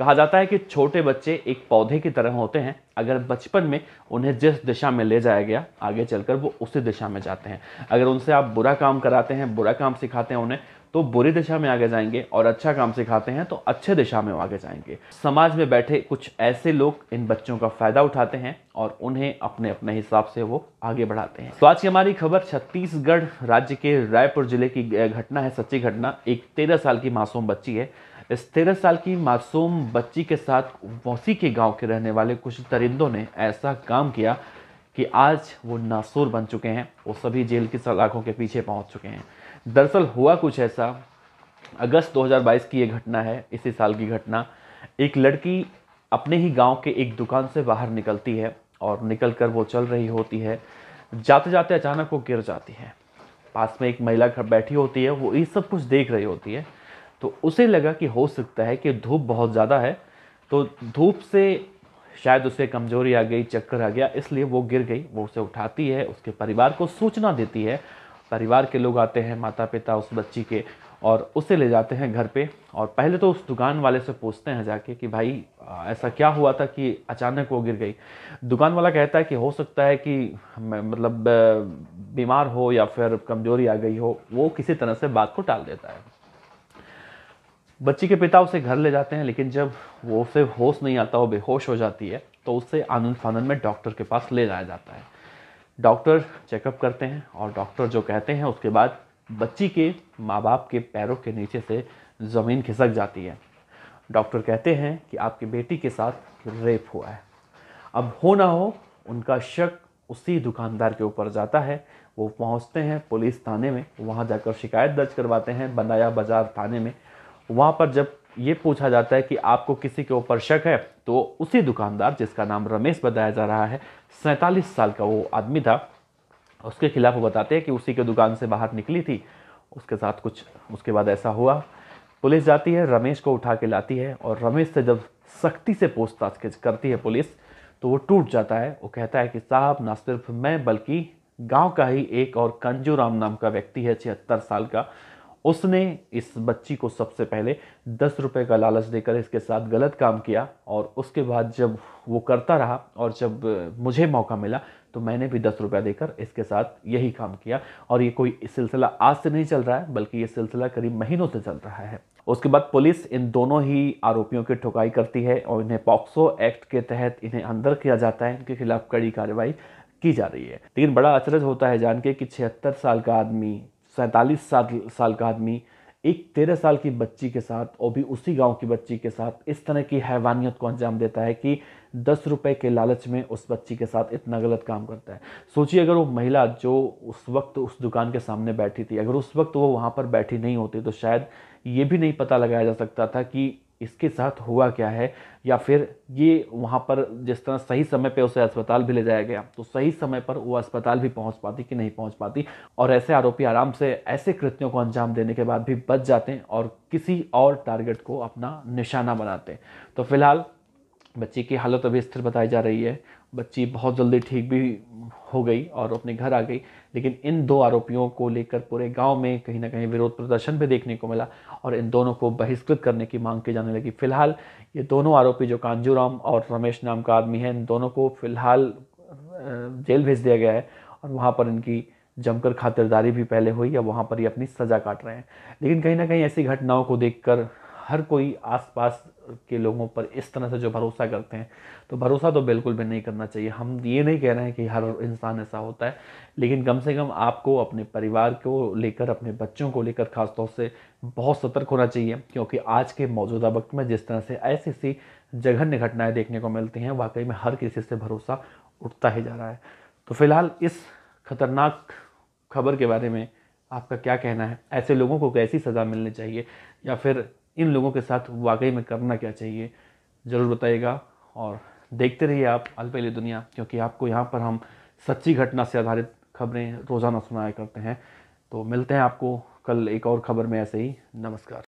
कहा जाता है कि छोटे बच्चे एक पौधे की तरह होते हैं अगर बचपन में उन्हें जिस दिशा में ले जाया गया आगे चलकर वो उसी दिशा में जाते हैं अगर उनसे आप बुरा काम कराते हैं बुरा काम सिखाते हैं उन्हें तो बुरी दिशा में आगे जाएंगे और अच्छा काम सिखाते हैं तो अच्छे दिशा में आगे जाएंगे समाज में बैठे कुछ ऐसे लोग इन बच्चों का फायदा उठाते हैं और उन्हें अपने अपने हिसाब से वो आगे बढ़ाते हैं तो आज की हमारी खबर छत्तीसगढ़ राज्य के रायपुर जिले की घटना है सच्ची घटना एक तेरह साल की मासूम बच्ची है इस तेरह साल की मासूम बच्ची के साथ वोसी के गांव के रहने वाले कुछ दरिंदों ने ऐसा काम किया कि आज वो नासूर बन चुके हैं वो सभी जेल की सलाखों के पीछे पहुंच चुके हैं दरअसल हुआ कुछ ऐसा अगस्त 2022 की ये घटना है इसी साल की घटना एक लड़की अपने ही गांव के एक दुकान से बाहर निकलती है और निकल कर वो चल रही होती है जाते जाते अचानक वो गिर जाती है पास में एक महिला घर बैठी होती है वो ये सब कुछ देख रही होती है तो उसे लगा कि हो सकता है कि धूप बहुत ज़्यादा है तो धूप से शायद उसे कमज़ोरी आ गई चक्कर आ गया इसलिए वो गिर गई वो उसे उठाती है उसके परिवार को सूचना देती है परिवार के लोग आते हैं माता पिता उस बच्ची के और उसे ले जाते हैं घर पे और पहले तो उस दुकान वाले से पूछते हैं जाके कि भाई ऐसा क्या हुआ था कि अचानक वो गिर गई दुकान वाला कहता है कि हो सकता है कि मतलब बीमार हो या फिर कमज़ोरी आ गई हो वो किसी तरह से बात को टाल देता है बच्ची के पिता उसे घर ले जाते हैं लेकिन जब वो उसे होश नहीं आता वो बेहोश हो जाती है तो उसे आनंद फानंद में डॉक्टर के पास ले जाया जाता है डॉक्टर चेकअप करते हैं और डॉक्टर जो कहते हैं उसके बाद बच्ची के माँ बाप के पैरों के नीचे से ज़मीन खिसक जाती है डॉक्टर कहते हैं कि आपकी बेटी के साथ रेप हुआ है अब हो ना हो उनका शक उसी दुकानदार के ऊपर जाता है वो पहुँचते हैं पुलिस थाने में वहाँ जाकर शिकायत दर्ज करवाते हैं बनाया बाजार थाने में वहाँ पर जब ये पूछा जाता है कि आपको किसी के ऊपर शक है तो उसी दुकानदार जिसका नाम रमेश बताया जा रहा है सैंतालीस साल का वो आदमी था उसके खिलाफ वो बताते हैं कि उसी के दुकान से बाहर निकली थी उसके साथ कुछ उसके बाद ऐसा हुआ पुलिस जाती है रमेश को उठा के लाती है और रमेश से जब सख्ती से पूछताछ करती है पुलिस तो वो टूट जाता है वो कहता है कि साहब ना सिर्फ मैं बल्कि गांव का ही एक और कंजू राम नाम का व्यक्ति है छिहत्तर साल का उसने इस बच्ची को सबसे पहले दस रुपये का लालच देकर इसके साथ गलत काम किया और उसके बाद जब वो करता रहा और जब मुझे मौका मिला तो मैंने भी दस रुपया देकर इसके साथ यही काम किया और ये कोई सिलसिला आज से नहीं चल रहा है बल्कि ये सिलसिला करीब महीनों से चल रहा है उसके बाद पुलिस इन दोनों ही आरोपियों की ठुकाई करती है और इन्हें पॉक्सो एक्ट के तहत इन्हें अंदर किया जाता है इनके खिलाफ कड़ी कार्रवाई की जा रही है लेकिन बड़ा अचरज होता है जान के कि छिहत्तर साल का आदमी सैंतालीस साल साल का आदमी एक तेरह साल की बच्ची के साथ और भी उसी गांव की बच्ची के साथ इस तरह की हैवानियत को अंजाम देता है कि दस रुपए के लालच में उस बच्ची के साथ इतना गलत काम करता है सोचिए अगर वो महिला जो उस वक्त उस दुकान के सामने बैठी थी अगर उस वक्त वो वहाँ पर बैठी नहीं होती तो शायद ये भी नहीं पता लगाया जा सकता था कि इसके साथ हुआ क्या है या फिर ये वहाँ पर जिस तरह सही समय पे उसे अस्पताल भी ले जाया गया तो सही समय पर वो अस्पताल भी पहुँच पाती कि नहीं पहुँच पाती और ऐसे आरोपी आराम से ऐसे कृत्यों को अंजाम देने के बाद भी बच जाते हैं और किसी और टारगेट को अपना निशाना बनाते हैं तो फिलहाल बच्ची की हालत अभी स्थिर बताई जा रही है बच्ची बहुत जल्दी ठीक भी हो गई और अपने घर आ गई लेकिन इन दो आरोपियों को लेकर पूरे गांव में कहीं ना कहीं विरोध प्रदर्शन भी देखने को मिला और इन दोनों को बहिष्कृत करने की मांग की जाने लगी फिलहाल ये दोनों आरोपी जो कांजूराम और रमेश नाम का आदमी है इन दोनों को फिलहाल जेल भेज दिया गया है और वहाँ पर इनकी जमकर खातिरदारी भी पहले हुई या वहाँ पर ये अपनी सज़ा काट रहे हैं लेकिन कहीं ना कहीं ऐसी घटनाओं को देखकर हर कोई आसपास के लोगों पर इस तरह से जो भरोसा करते हैं तो भरोसा तो बिल्कुल भी नहीं करना चाहिए हम ये नहीं कह रहे हैं कि हर इंसान ऐसा होता है लेकिन कम से कम आपको अपने परिवार को लेकर अपने बच्चों को लेकर ख़ासतौर से बहुत सतर्क होना चाहिए क्योंकि आज के मौजूदा वक्त में जिस तरह से ऐसी सी जघन्य घटनाएँ देखने को मिलती हैं वाकई में हर किसी से भरोसा उठता ही जा रहा है तो फिलहाल इस खतरनाक खबर के बारे में आपका क्या कहना है ऐसे लोगों को कैसी सज़ा मिलनी चाहिए या फिर इन लोगों के साथ वाकई में करना क्या चाहिए ज़रूर बताइएगा और देखते रहिए आप अलपली दुनिया क्योंकि आपको यहाँ पर हम सच्ची घटना से आधारित खबरें रोज़ाना सुनाया करते हैं तो मिलते हैं आपको कल एक और खबर में ऐसे ही नमस्कार